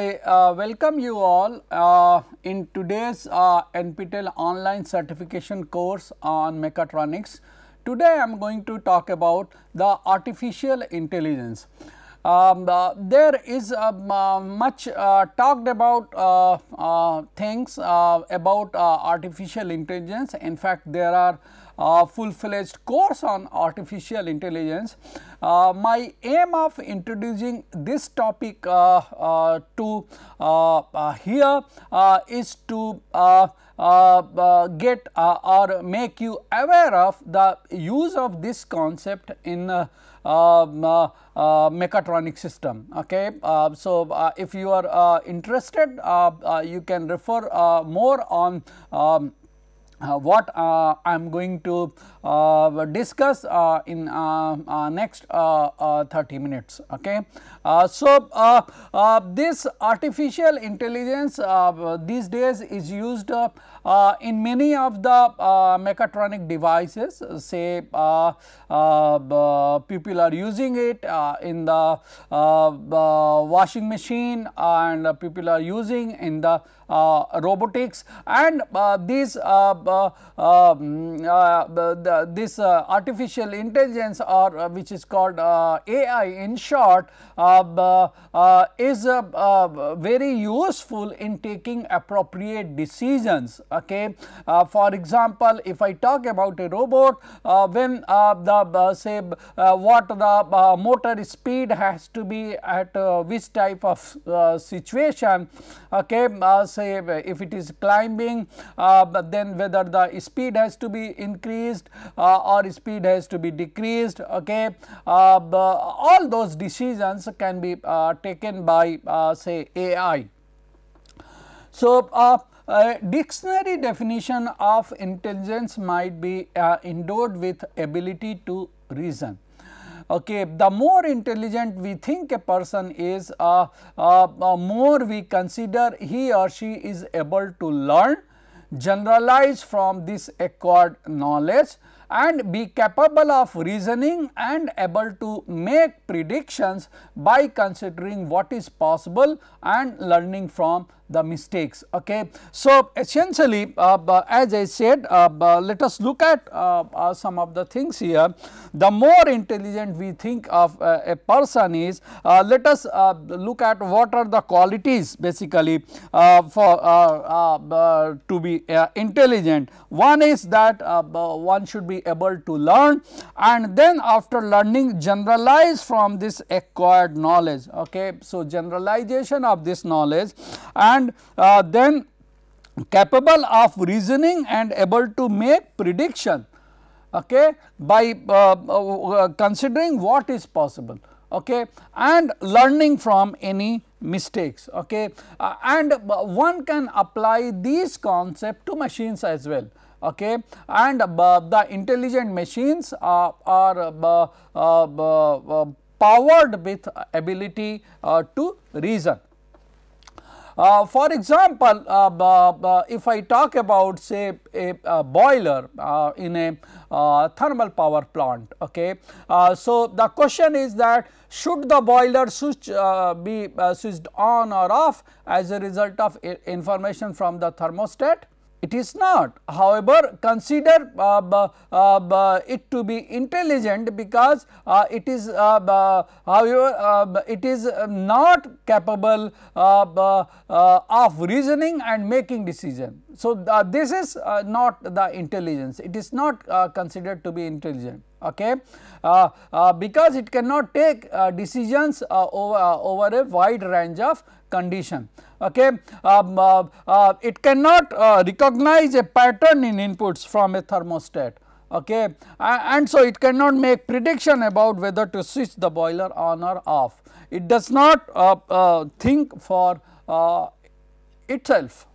I uh, welcome you all uh, in today's uh, NPTEL online certification course on mechatronics. Today I am going to talk about the artificial intelligence. Um, uh, there is uh, uh, much talked about things about artificial intelligence. In fact, there are uh, full fledged course on artificial intelligence. Uh, my aim of introducing this topic uh, uh to uh, uh, here is to get or make you aware of the use of this concept in um, mechatronic system. Okay, so if you are interested, you can refer more on um, uh, what uh, I am going to uh, discuss uh, in uh, uh, next 30 minutes. Okay. so, this artificial intelligence these days is used in many of the mechatronic devices say people are using it in the washing machine and people are using in the uh, robotics and uh, these uh, um, the, this artificial intelligence or which is called AI in short is very useful in taking appropriate decisions. Okay. for example, if I talk about a robot when the say what the motor speed has to be at which type of situation okay say say uh, if it is climbing uh, then whether the speed has to be increased uh, or speed has to be decreased okay all those decisions can be taken by say AI. So, uh, dictionary definition of intelligence might be uh, endowed with ability to reason. Okay, the more intelligent we think a person is, uh, uh, uh, more we consider he or she is able to learn, generalize from this acquired knowledge and be capable of reasoning and able to make predictions by considering what is possible and learning from the mistakes. Okay. So, essentially uh, uh as I said uh, uh, let us look at uh, uh, some of the things here. The more intelligent we think of a person is let us look at what are the qualities basically for to be intelligent. One is that one should be able to learn and then after learning generalize from this acquired knowledge. Okay. So, generalization of this knowledge and and uh, then capable of reasoning and able to make prediction okay, by uh, uh, uh considering what is possible okay, and learning from any mistakes okay, uh, and one can apply these concept to machines as well okay and uh, the intelligent machines uh, are uh, powered with ability to reason uh, for example, uh, if I talk about say a, a boiler uh, in a uh, thermal power plant. Okay. Uh, so, the question is that should the boiler switch uh, be switched on or off as a result of information from the thermostat? It is not. However, consider uh, uh, it to be intelligent because uh, it is uh, however uh, it is not capable uh, of reasoning and making decision. So, this is not the intelligence. It is not considered to be intelligent okay, uh, uh, because it cannot take uh, decisions uh, over, uh, over a wide range of condition. Okay. Um, uh, it cannot recognize a pattern in inputs from a thermostat okay, and so it cannot make prediction about whether to switch the boiler on or off. It does not think for itself.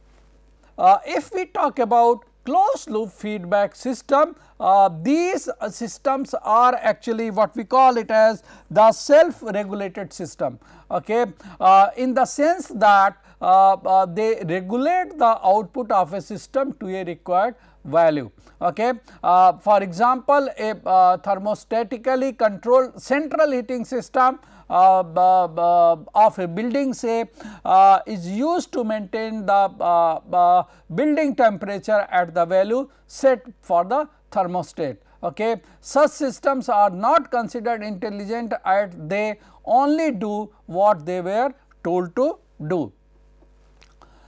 if we talk about closed loop feedback system. Uh, these uh, systems are actually what we call it as the self regulated system okay, uh, in the sense that uh, uh, they regulate the output of a system to a required value. Okay. Uh, for example, a thermostatically controlled central heating system uh, of a building say uh, is used to maintain the uh, building temperature at the value set for the thermostat. Okay. Such systems are not considered intelligent at they only do what they were told to do.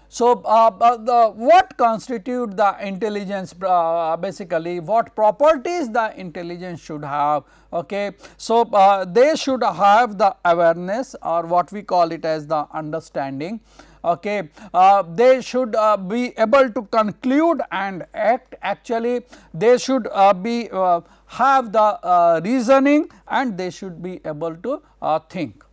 So, uh, the, what constitute the intelligence uh, basically what properties the intelligence should have okay. So, uh, they should have the awareness or what we call it as the understanding okay. Uh, they should uh, be able to conclude and act actually they should be have the reasoning and they should be able to think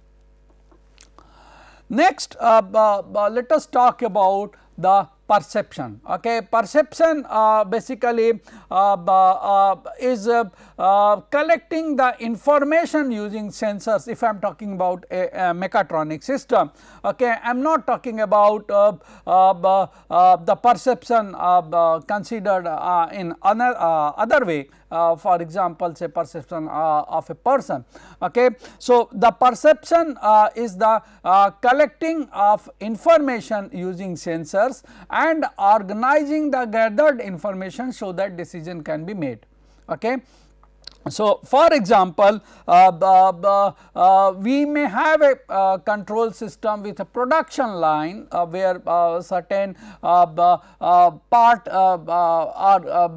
Next, uh, uh, uh, let us talk about the perception. Okay, perception uh, basically uh, uh, is collecting the information using sensors. If I am talking about a, a mechatronic system, okay, I am not talking about the perception considered in another other way uh, for example say perception uh, of a person. Okay. So, the perception uh, is the uh, collecting of information using sensors and organizing the gathered information so that decision can be made. Okay. So, for example, uh, uh, uh, we may have a uh, control system with a production line where certain part are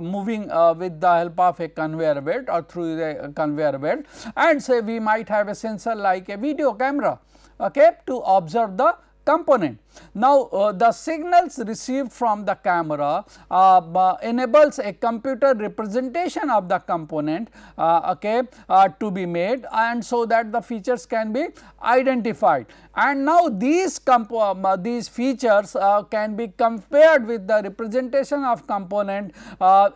moving with the help of a conveyor belt or through the conveyor belt and say we might have a sensor like a video camera okay, to observe the component. Now, uh, the signals received from the camera uh, uh, enables a computer representation of the component uh, okay, uh, to be made and so that the features can be identified. And now, these, uh, these features can be compared with the representation of component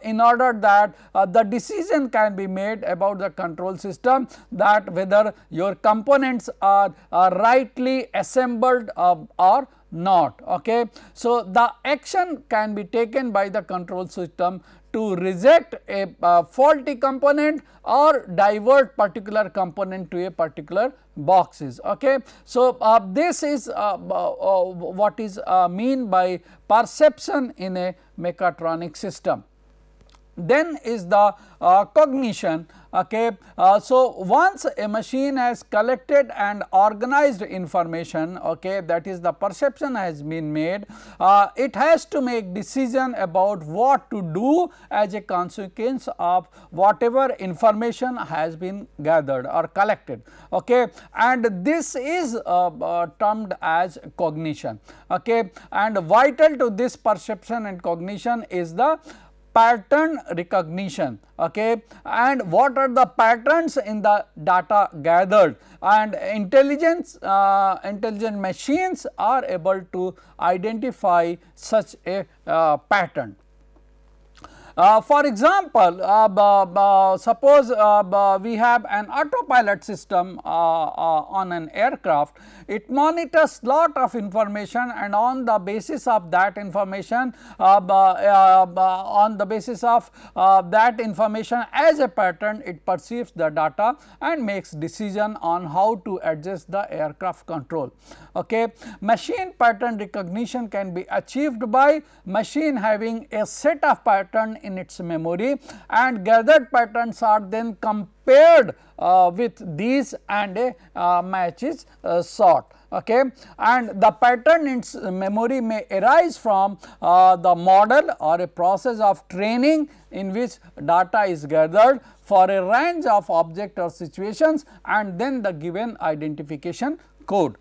in order that the decision can be made about the control system that whether your components are rightly assembled or not. Okay. So, the action can be taken by the control system to reject a uh, faulty component or divert particular component to a particular boxes. Okay. So, uh, this is uh, uh, uh what is uh, mean by perception in a mechatronic system. Then is the uh, cognition okay. Uh, so, once a machine has collected and organized information okay, that is the perception has been made, uh, it has to make decision about what to do as a consequence of whatever information has been gathered or collected. Okay. And this is uh, uh termed as cognition okay. and vital to this perception and cognition is the pattern recognition okay and what are the patterns in the data gathered and intelligence uh, intelligent machines are able to identify such a uh, pattern uh, for example, uh, suppose uh, we have an autopilot system on an aircraft, it monitors lot of information and on the basis of that information on the basis of that information as a pattern it perceives the data and makes decision on how to adjust the aircraft control. Okay. Machine pattern recognition can be achieved by machine having a set of pattern in in its memory and gathered patterns are then compared uh, with these and a uh, match is uh, sought. Okay. And the pattern in memory may arise from uh, the model or a process of training in which data is gathered for a range of object or situations and then the given identification code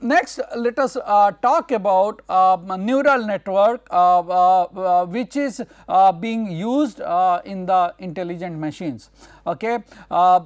next let us uh, talk about uh, neural network uh, uh, uh which is uh, being used in the intelligent machines. Okay.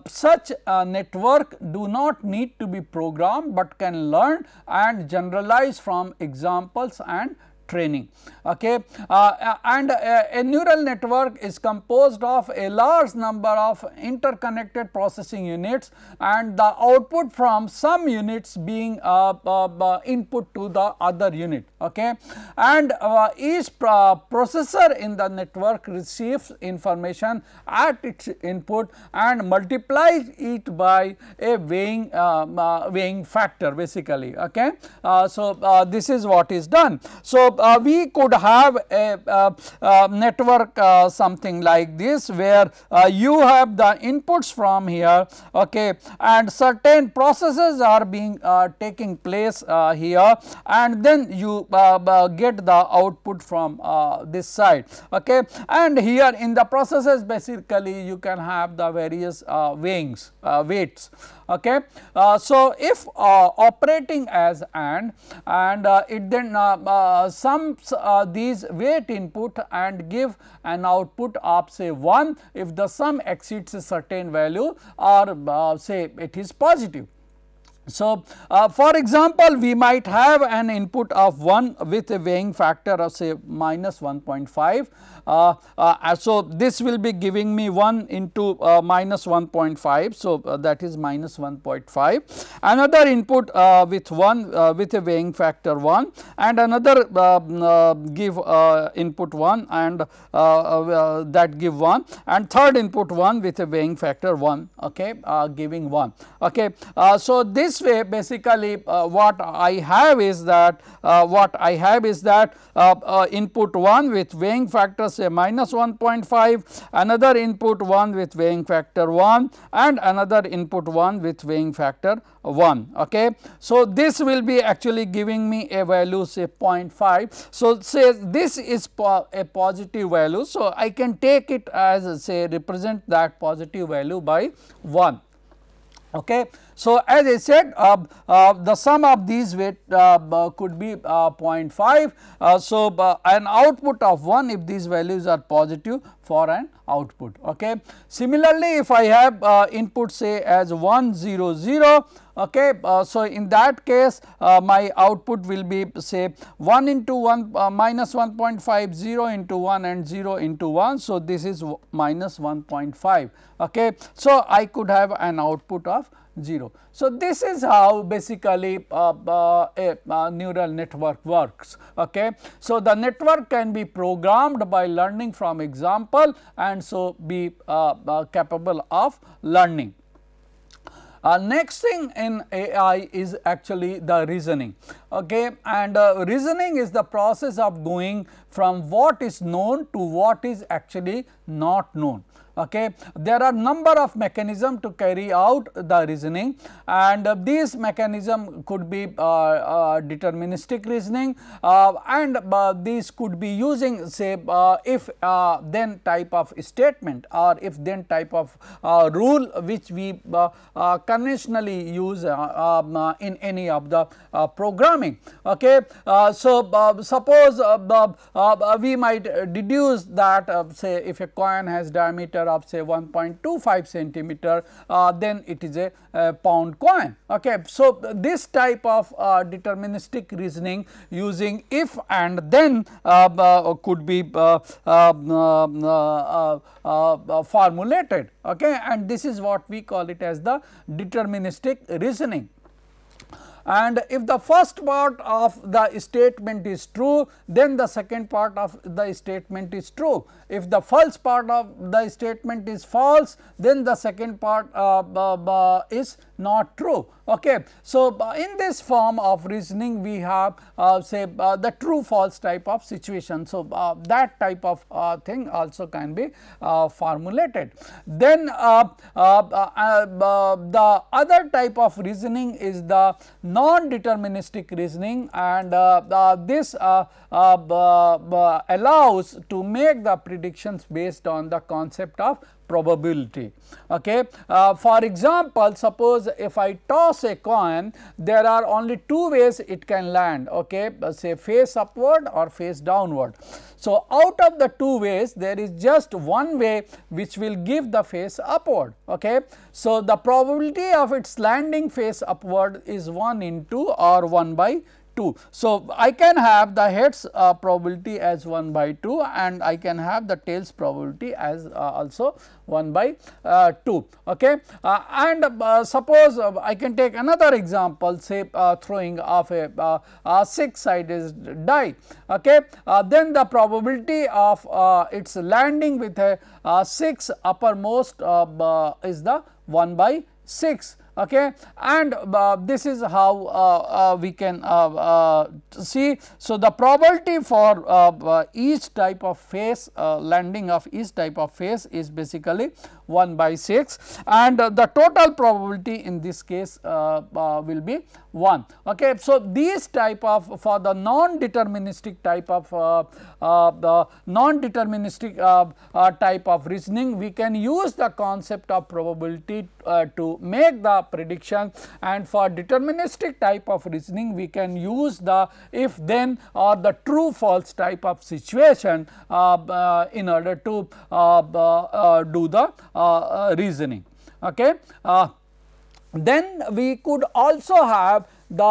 such network do not need to be programmed, but can learn and generalize from examples and training. Okay. Uh, uh and a, uh, a, neural network is composed of a large number of interconnected processing units and the output from some units being uh, uh input to the other unit. Okay. And each processor in the network receives information at its input and multiplies it by a weighing, weighing factor basically. Okay. so, this is what is done. So, uh, we could have a, uh, uh, network uh, something like this where uh, you have the inputs from here okay and certain processes are being uh, taking place here and then you get the output from this side okay and here in the processes basically you can have the various weighings weights Okay. Uh, so, if uh, operating as AND and uh, it then sums these weight input and give an output of say 1 if the sum exceeds a certain value or say it is positive. So, uh, for example, we might have an input of 1 with a weighing factor of say minus 1.5 uh, uh, uh, so, this will be giving me 1 into uh, minus 1.5. So, uh, that is minus 1.5. Another input with 1 with a weighing factor 1 and another mm, give input 1 and that give 1 and third input 1 with a weighing factor 1 okay, giving 1. Okay. so, this way basically what I have is that what I have is that input 1 with weighing factor minus say minus 1.5, another input 1 with weighing factor 1 and another input 1 with weighing factor 1. Okay. So, this will be actually giving me a value say 0.5. So, say this is po a positive value. So, I can take it as say represent that positive value by 1. Okay. So, as I said uh, uh, the sum of these weight uh, could be 0.5. so, an output of 1 if these values are positive for an output. Okay. Similarly, if I have uh, input say as 1 0 0, okay, uh, so in that case uh, my output will be say 1 into 1 minus 1.5 0 into 1 and 0 into 1. So, this is minus 1.5. Okay. So, I could have an output of 0. So, this is how basically uh, uh, a, a uh, neural network works. Okay. So, the network can be programmed by learning from example and so be uh, uh capable of learning. Uh, next thing in AI is actually the reasoning okay and uh, reasoning is the process of going from what is known to what is actually not known okay there are number of mechanism to carry out the reasoning and uh, these mechanism could be uh, uh deterministic reasoning uh, and uh, these could be using say if then type of statement or if then type of rule which we conventionally use um, in any of the program coming. Okay. Uh, so, uh, suppose uh, we might deduce that say if a coin has diameter of say 1.25 centimeter, then it is a, a pound coin. Okay. So, this type of deterministic reasoning using if and then could be formulated okay and this is what we call it as the deterministic reasoning and if the first part of the statement is true, then the second part of the statement is true. If the false part of the statement is false, then the second part uh, uh, uh is not true. Okay. So, uh, in this form of reasoning we have uh, say uh, the true false type of situation. So, uh, that type of uh, thing also can be uh, formulated. Then the other type of reasoning is the non-deterministic reasoning and this allows to make the predictions based on the concept of probability. Okay. Uh, for example, suppose if I toss a coin, there are only two ways it can land, okay, say face upward or face downward. So, out of the two ways, there is just one way which will give the face upward. Okay. So, the probability of its landing face upward is 1 into or 1 by 2. So, I can have the heads uh, probability as 1 by 2 and I can have the tails probability as uh, also 1 by uh, 2. Okay. Uh, and uh, suppose uh, I can take another example say throwing of a, a 6 sided die. Okay. then the probability of its landing with a 6 uppermost is the 1 by 6 okay. and uh, this is how uh, uh, we can uh, uh, see. So, the probability for uh, each type of phase landing of each type of phase is basically 1 by 6 and uh, the total probability in this case uh, uh, will be 1. Okay. So, these type of for the non-deterministic type of the non-deterministic type of reasoning we can use the concept of probability to make the prediction and for deterministic type of reasoning we can use the if then or the true false type of situation in order to do the uh, uh, reasoning. Okay. Uh, then we could also have the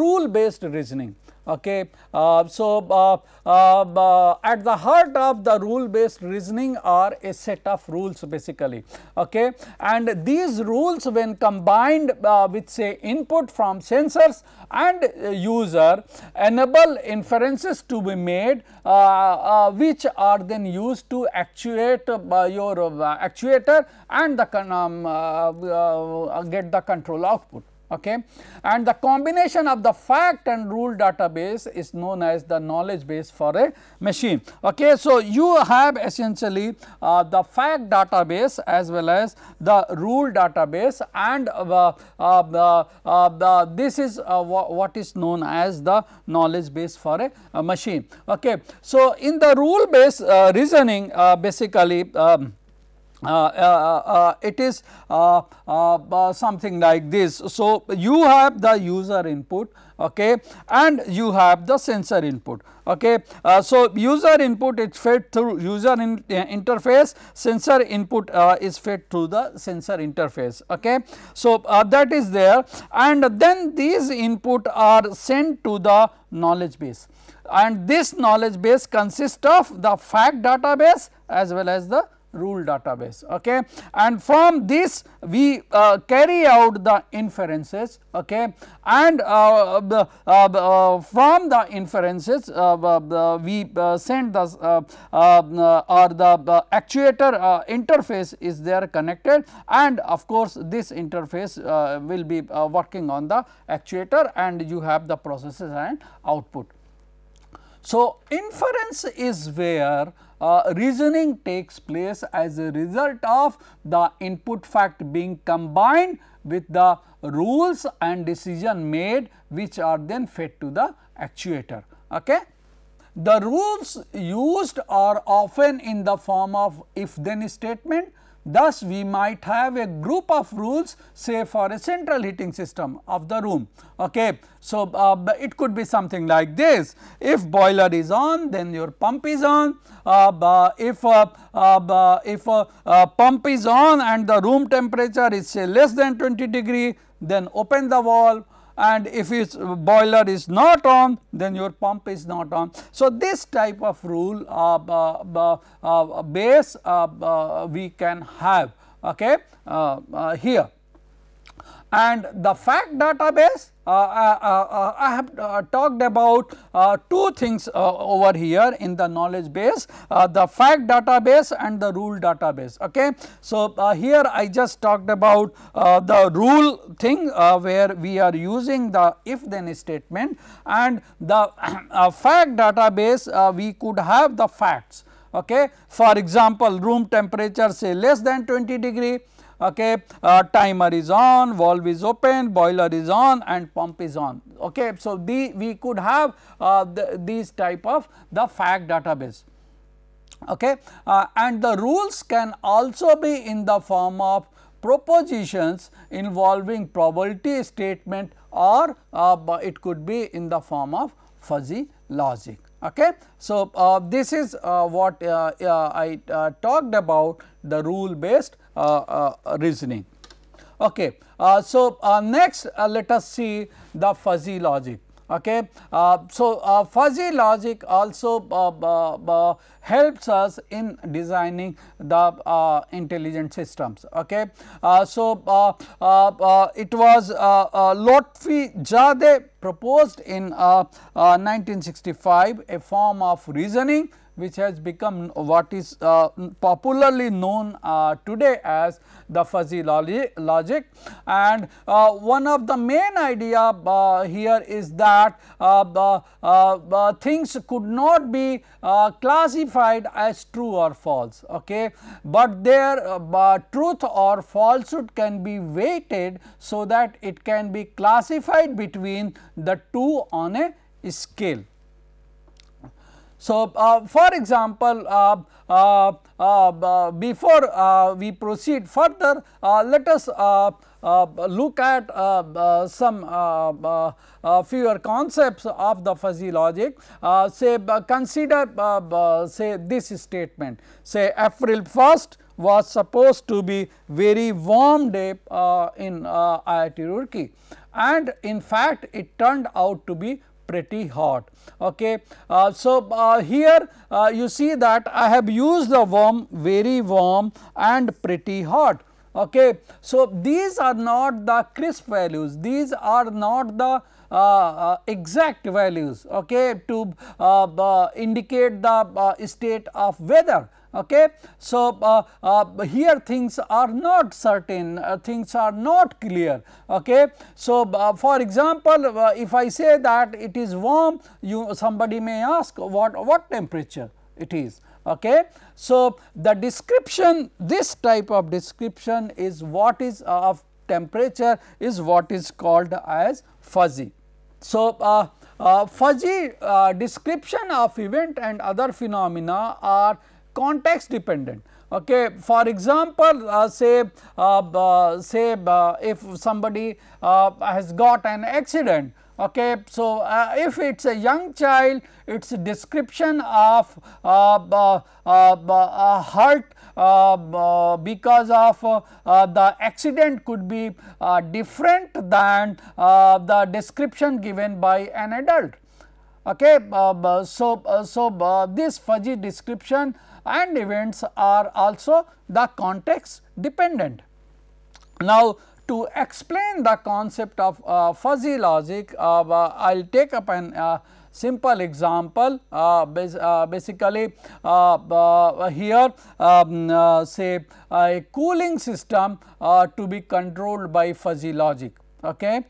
rule based reasoning. Okay. Uh, so, uh, uh, at the heart of the rule based reasoning are a set of rules basically. Okay. And these rules when combined with say input from sensors and user enable inferences to be made which are then used to actuate your actuator and the um, get the control output. Okay? And the combination of the fact and rule database is known as the knowledge base for a machine. Okay? So, you have essentially uh, the fact database as well as the rule database and uh, uh, uh, uh the, this is uh, what is known as the knowledge base for a, a machine. Okay? So, in the rule based reasoning basically um, uh, uh, uh, it is something like this. So, you have the user input okay and you have the sensor input okay uh, so user input is fed through user in, uh, interface sensor input uh, is fed through the sensor interface okay so that is there and then these input are sent to the knowledge base and this knowledge base consists of the fact database as well as the rule database okay and from this we uh, carry out the inferences okay and uh, uh, uh, from the inferences uh, we uh, send the or the, the actuator interface is there connected and of course this interface will be working on the actuator and you have the processes and output so inference is where uh, reasoning takes place as a result of the input fact being combined with the rules and decision made which are then fed to the actuator. Okay? The rules used are often in the form of if then statement Thus, we might have a group of rules say for a central heating system of the room. Okay. So, uh, it could be something like this if boiler is on then your pump is on uh, uh if uh, uh, uh if pump is on and the room temperature is say less than 20 degree then open the valve and if its boiler is not on then your pump is not on. So, this type of rule uh, uh, base uh, we can have okay, uh, uh, here and the fact database uh, uh, uh, uh I have uh, talked about two things over here in the knowledge base the fact database and the rule database okay. So, here I just talked about the rule thing where we are using the if then statement and the fact database we could have the facts okay. For example, room temperature say less than 20 degree okay uh, timer is on valve is open boiler is on and pump is on okay so the we could have uh, the, these type of the fact database okay uh, and the rules can also be in the form of propositions involving probability statement or uh, it could be in the form of fuzzy logic okay. So, uh, this is uh, what uh, uh I uh, talked about the rule based uh, uh, reasoning. Okay. Uh, so, next let us see the fuzzy logic. Okay. so, fuzzy logic also helps us in designing the intelligent systems. Okay. so, it was Lotfi Jade proposed in 1965 a form of reasoning which has become what is uh, popularly known uh, today as the fuzzy logic. And uh, one of the main idea uh, here is that uh, uh, things could not be classified as true or false, okay? but their truth or falsehood can be weighted so that it can be classified between the two on a scale. So, uh, for example, uh, uh, uh, uh before we proceed further, let us look at some fewer concepts of the fuzzy logic. say consider say this statement say April 1st was supposed to be very warm day in IIT Roorkee and in fact it turned out to be pretty hot. Okay. Uh, so, uh, here uh, you see that I have used the warm, very warm and pretty hot. Okay. So, these are not the crisp values, these are not the uh, uh exact values okay, to uh, uh, indicate the state of weather. Okay. So, uh, uh, here things are not certain, uh, things are not clear. Okay. So, uh, for example, uh, if I say that it is warm, you somebody may ask what, what temperature it is. Okay. So, the description, this type of description is what is uh, of temperature is what is called as fuzzy. So, fuzzy description of event and other phenomena are context dependent. Okay. For example, uh, say uh, uh say uh, if somebody uh, has got an accident. Okay. So, if it is a young child, its description of a hurt uh, because of uh, uh, the accident could be different than the description given by an adult. Okay, so so this fuzzy description and events are also the context dependent. Now, to explain the concept of uh, fuzzy logic, I uh, will take up an uh, simple example uh, uh, basically uh, here um, say a cooling system to be controlled by fuzzy logic. Okay.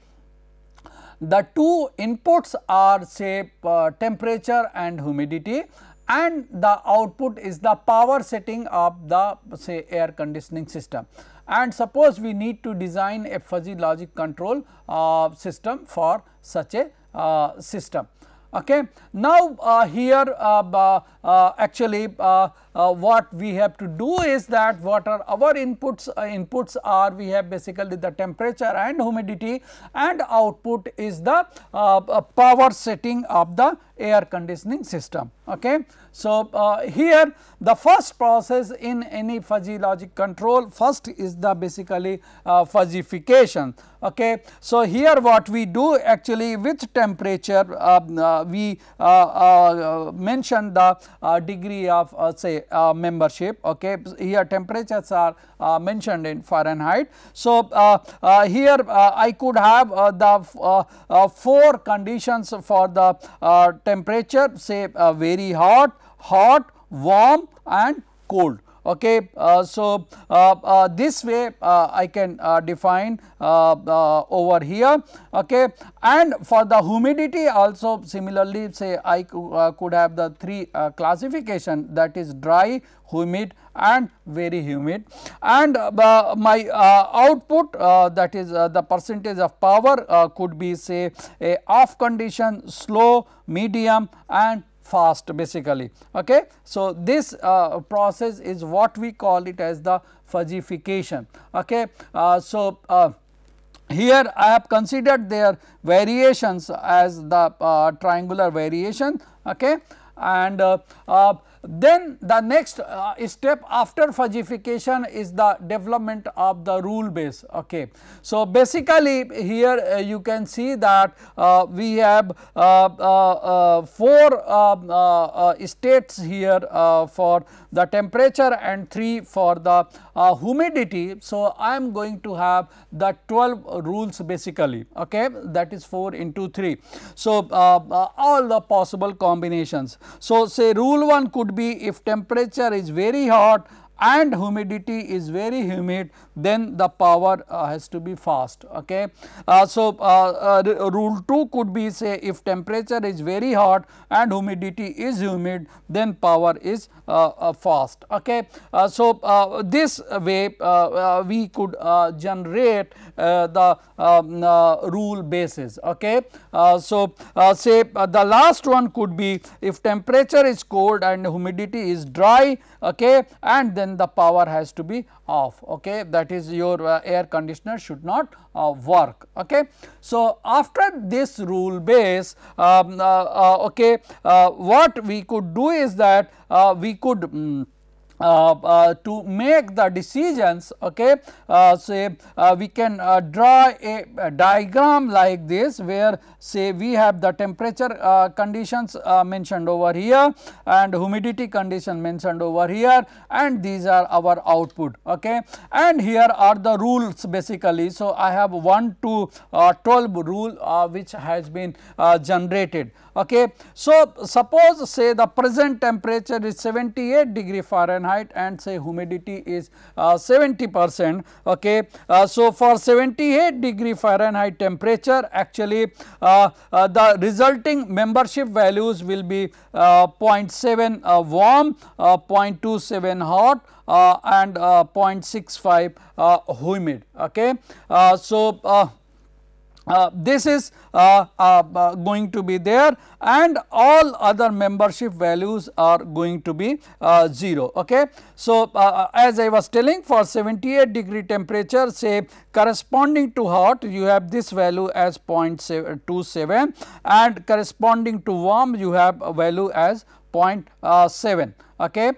The two inputs are say temperature and humidity and the output is the power setting of the say air conditioning system. And suppose we need to design a fuzzy logic control uh, system for such a uh, system. Okay. Now, uh, here uh, uh, actually uh, uh, what we have to do is that what are our inputs uh, inputs are we have basically the temperature and humidity and output is the uh, uh power setting of the air conditioning system. Okay. So, uh, here the first process in any fuzzy logic control first is the basically uh, fuzzification. Okay. So, here what we do actually with temperature we mention the degree of say uh, membership okay here temperatures are uh, mentioned in Fahrenheit. So, uh, uh, here uh, I could have the 4 conditions for the temperature say very hot, hot, warm and cold. Okay, uh, so uh, uh, this way I can define over here. Okay, and for the humidity also similarly say I could have the three classification that is dry, humid and very humid and uh, my uh, output uh, that is the percentage of power could be say a off condition slow medium and fast basically. Okay. So, this uh, process is what we call it as the fuzzification. Okay. Uh, so, uh, here I have considered their variations as the uh, triangular variation okay. and uh, uh, then the next uh, step after fuzzification is the development of the rule base. Okay. So, basically here uh, you can see that uh, we have uh, uh, uh, four um, states here for the temperature and three for the humidity. So, I am going to have the 12 rules basically okay. that is 4 into 3. So, all the possible combinations. So, say rule 1 could be if temperature is very hot and humidity is very humid then the power uh, has to be fast. Okay. Uh, so, uh, uh, rule 2 could be say if temperature is very hot and humidity is humid then power is uh, fast. Okay. so, this way we could generate the um, rule basis. Okay. so, say the last one could be if temperature is cold and humidity is dry okay, and then the power has to be off. Okay. That that is your uh, air conditioner should not uh, work. Okay. So, after this rule base um, uh, uh, okay, uh, what we could do is that we could um, uh, uh, to make the decisions okay uh, say uh, we can uh, draw a, a, diagram like this where say we have the temperature uh, conditions mentioned over here and humidity condition mentioned over here and these are our output okay and here are the rules basically so i have 1 to 12 rule which has been generated Okay. So, suppose say the present temperature is 78 degree Fahrenheit and say humidity is uh, 70 percent. Okay. Uh, so, for 78 degree Fahrenheit temperature actually uh, uh the resulting membership values will be uh, 0.7 uh, warm, 0.27 hot, uh, and uh, 0.65 uh, humid. Okay. so, uh, this is uh, uh, uh, going to be there and all other membership values are going to be uh, 0. Okay. So, as I was telling for 78 degree temperature say corresponding to hot you have this value as 0.27 and corresponding to warm you have a value as 0.7. Okay.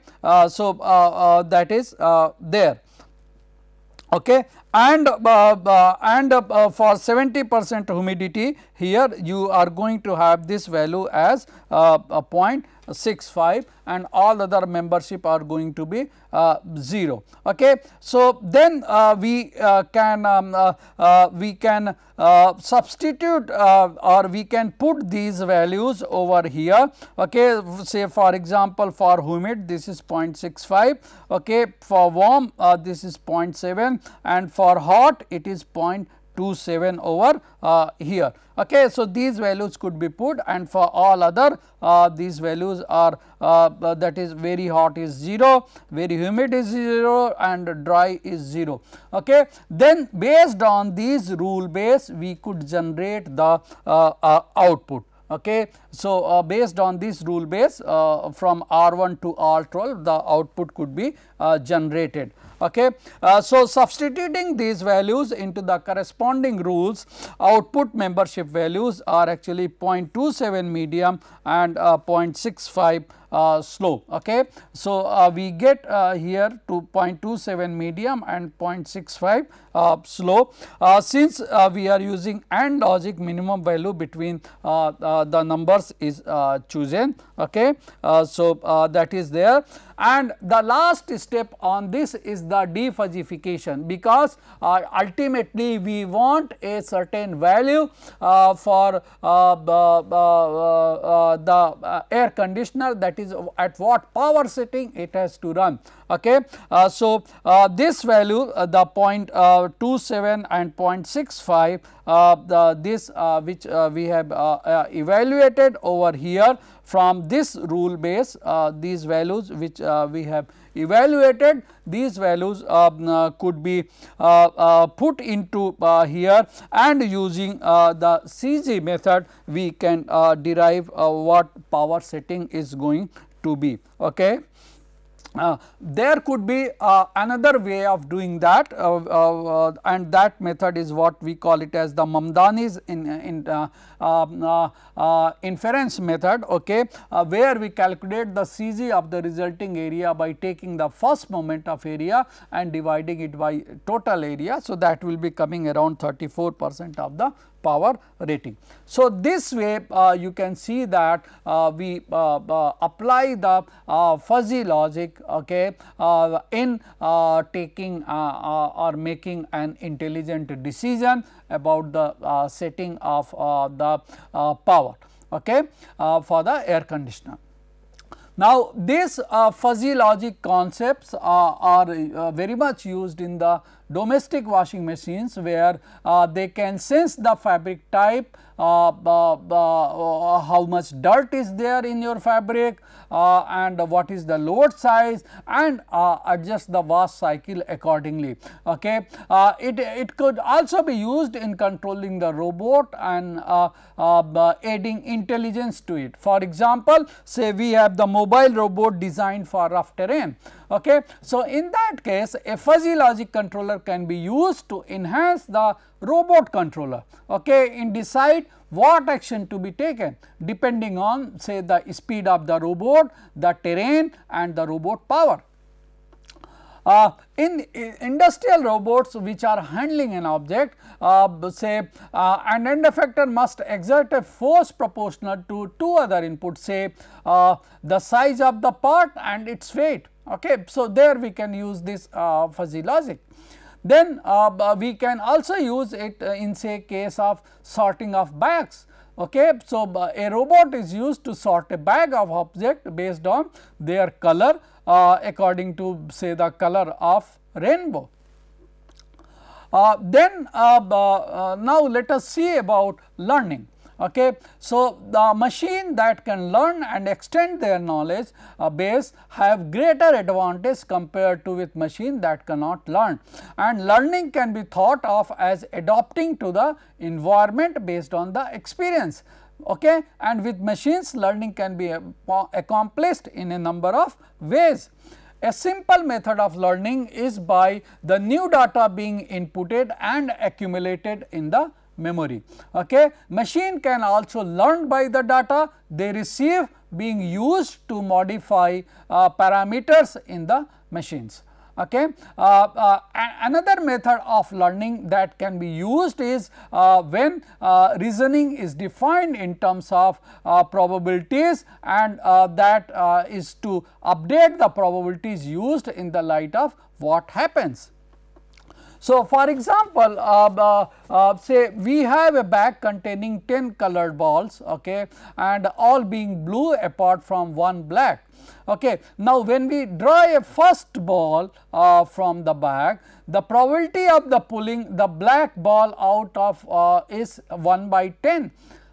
so, that is there okay and uh, uh, and uh, for 70 percent humidity here you are going to have this value as uh, 0.65 and all other membership are going to be 0 okay so then um, we can um, we can substitute or we can put these values over here okay say for example for humid this is 0.65 okay for warm this is 0.7 and for hot it is 0.27 over uh, here. Okay. So, these values could be put and for all other uh, these values are uh, uh, that is very hot is 0, very humid is 0 and dry is 0. Okay. Then based on these rule base we could generate the uh, uh, output. Okay. So, uh, based on this rule base uh, from R 1 to R 12 the output could be uh, generated. Okay. Uh, so, substituting these values into the corresponding rules output membership values are actually 0.27 medium and uh, 0.65 uh, slope. Okay. So, uh, we get uh, here to 0.27 medium and 0.65 slope. since we are using AND logic minimum value between the numbers is chosen. Okay. so, that is there and the last step on this is the defuzzification because uh, ultimately we want a certain value uh, for uh, the air conditioner that is at what power setting it has to run. Okay. Uh, so, uh, this value uh, the uh, 0.27 and 0.65 uh, the, this uh, which we have evaluated over here from this rule base these values which we have evaluated these values um, uh, could be uh, uh, put into here and using the CG method we can derive what power setting is going to be. Okay. Uh, there could be uh, another way of doing that uh, uh, uh, and that method is what we call it as the Mamdani's in, uh, in, um, inference method okay, where we calculate the CG of the resulting area by taking the first moment of area and dividing it by total area. So, that will be coming around 34 percent of the power rating. So, this way uh, you can see that uh, we uh, uh apply the uh, fuzzy logic okay, uh, in taking or making an intelligent decision about the setting of the power okay, for the air conditioner. Now, these fuzzy logic concepts are very much used in the domestic washing machines where uh, they can sense the fabric type, uh, uh, uh, uh how much dirt is there in your fabric uh, and what is the load size and adjust the wash cycle accordingly. Okay. it, it could also be used in controlling the robot and adding intelligence to it. For example, say we have the mobile robot designed for rough terrain. Okay. So, in that case a fuzzy logic controller can be used to enhance the robot controller okay, and decide what action to be taken depending on say the speed of the robot, the terrain and the robot power. Uh, in, industrial robots which are handling an object uh, say uh, an end effector must exert a force proportional to two other inputs say uh, the size of the part and its weight Okay. So, there we can use this uh, fuzzy logic. Then uh, we can also use it uh, in say case of sorting of bags. Okay. So, a robot is used to sort a bag of object based on their color uh, according to say the color of rainbow. Uh, then uh, uh, now let us see about learning. Okay. So, the machine that can learn and extend their knowledge uh, base have greater advantage compared to with machine that cannot learn and learning can be thought of as adopting to the environment based on the experience okay and with machines learning can be uh, accomplished in a number of ways. A simple method of learning is by the new data being inputted and accumulated in the memory. Okay? Machine can also learn by the data they receive being used to modify uh, parameters in the machines. Okay. Uh, uh, another method of learning that can be used is uh, when uh, reasoning is defined in terms of uh, probabilities and uh, that is to update the probabilities used in the light of what happens. So, for example, uh, uh, uh, say we have a bag containing 10 colored balls okay, and all being blue apart from one black. Okay. Now, when we draw a first ball uh, from the bag, the probability of the pulling the black ball out of uh, is 1 by 10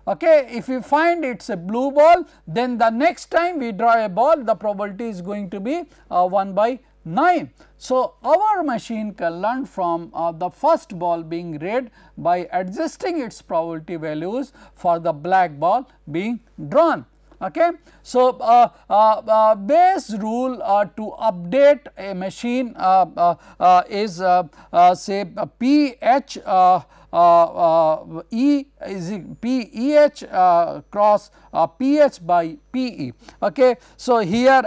okay. If we find it is a blue ball, then the next time we draw a ball, the probability is going to be uh, 1 by 9. So, our machine can learn from uh, the first ball being red by adjusting its probability values for the black ball being drawn. Okay. So, uh, uh, uh rule uh, to update a machine uh, is say pH uh, uh, E is P E H uh, cross uh, P H by P E. Okay. So, here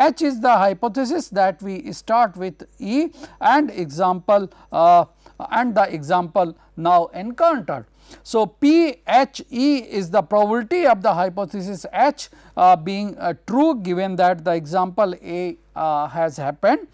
H is the hypothesis that we start with E and example and the example now encountered. So, P H E is the probability of the hypothesis H uh, being uh, true given that the example A uh, has happened.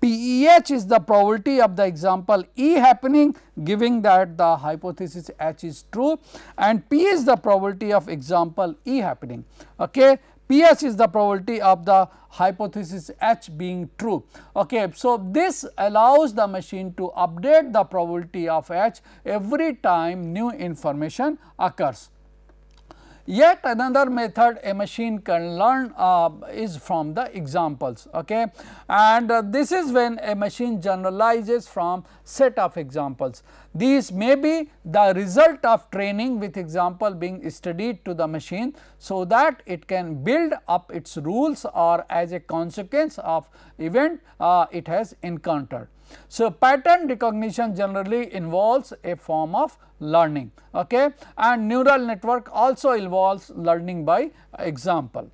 PEH is the probability of the example E happening giving that the hypothesis H is true and P is the probability of example E happening. Okay. P(H) is the probability of the hypothesis H being true. Okay, so this allows the machine to update the probability of H every time new information occurs. Yet another method a machine can learn uh, is from the examples okay and uh, this is when a machine generalizes from set of examples. These may be the result of training with example being studied to the machine so that it can build up its rules or as a consequence of event uh, it has encountered. So, pattern recognition generally involves a form of learning okay? and neural network also involves learning by example.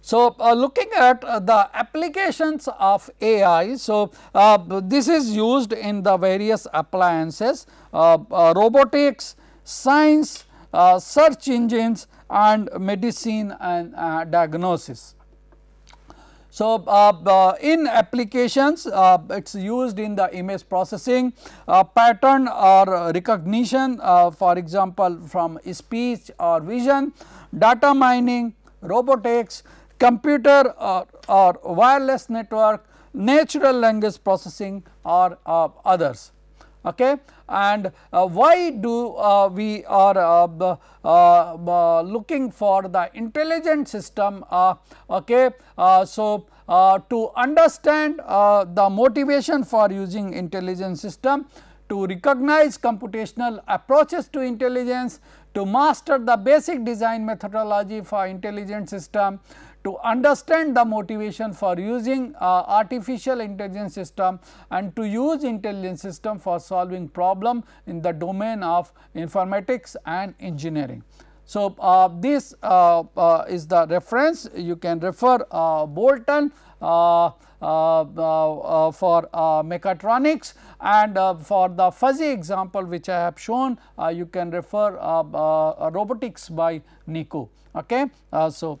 So, uh, looking at uh, the applications of AI, so uh, this is used in the various appliances, uh, uh, robotics, science, uh, search engines and medicine and diagnosis. So, uh, uh, in applications uh, it is used in the image processing, pattern or recognition for example, from speech or vision, data mining, robotics, computer or, or wireless network, natural language processing or others okay and uh, why do uh, we are uh, uh looking for the intelligent system uh, okay uh, so to understand the motivation for using intelligent system to recognize computational approaches to intelligence to master the basic design methodology for intelligent system to understand the motivation for using uh, artificial intelligence system and to use intelligence system for solving problem in the domain of informatics and engineering. So, uh, this uh, uh, is the reference you can refer uh, Bolton uh, uh, for mechatronics and for the fuzzy example which I have shown you can refer robotics by Nico. Okay? so,